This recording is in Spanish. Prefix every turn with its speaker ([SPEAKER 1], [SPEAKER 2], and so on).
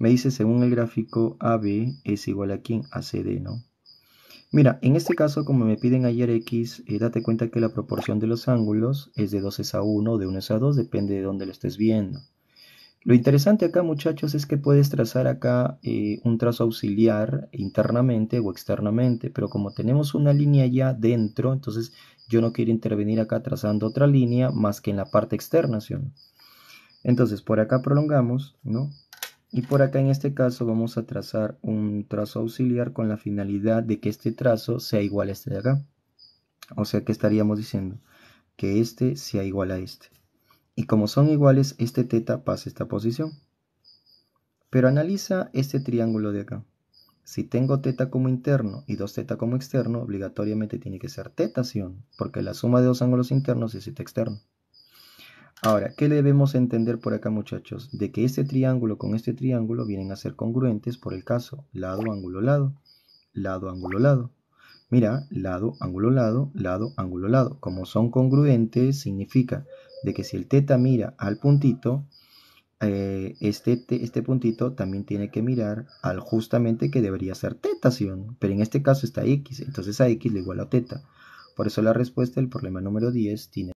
[SPEAKER 1] me dice según el gráfico AB es igual a quién, a ¿no? Mira, en este caso como me piden ayer X, eh, date cuenta que la proporción de los ángulos es de 2 es a 1, de 1 es a 2, depende de dónde lo estés viendo. Lo interesante acá muchachos es que puedes trazar acá eh, un trazo auxiliar internamente o externamente, pero como tenemos una línea ya dentro, entonces yo no quiero intervenir acá trazando otra línea más que en la parte externa, ¿sí? Entonces por acá prolongamos, ¿no? Y por acá en este caso vamos a trazar un trazo auxiliar con la finalidad de que este trazo sea igual a este de acá. O sea que estaríamos diciendo que este sea igual a este. Y como son iguales, este teta pasa esta posición. Pero analiza este triángulo de acá. Si tengo teta como interno y 2 teta como externo, obligatoriamente tiene que ser teta, Porque la suma de dos ángulos internos es teta externo. Ahora, ¿qué debemos entender por acá muchachos? De que este triángulo con este triángulo vienen a ser congruentes por el caso lado, ángulo, lado, lado, ángulo, lado. Mira, lado, ángulo, lado, lado, ángulo, lado. Como son congruentes, significa de que si el teta mira al puntito, eh, este, este puntito también tiene que mirar al justamente que debería ser teta, Pero en este caso está x, entonces a x le igual a teta. Por eso la respuesta del problema número 10 tiene...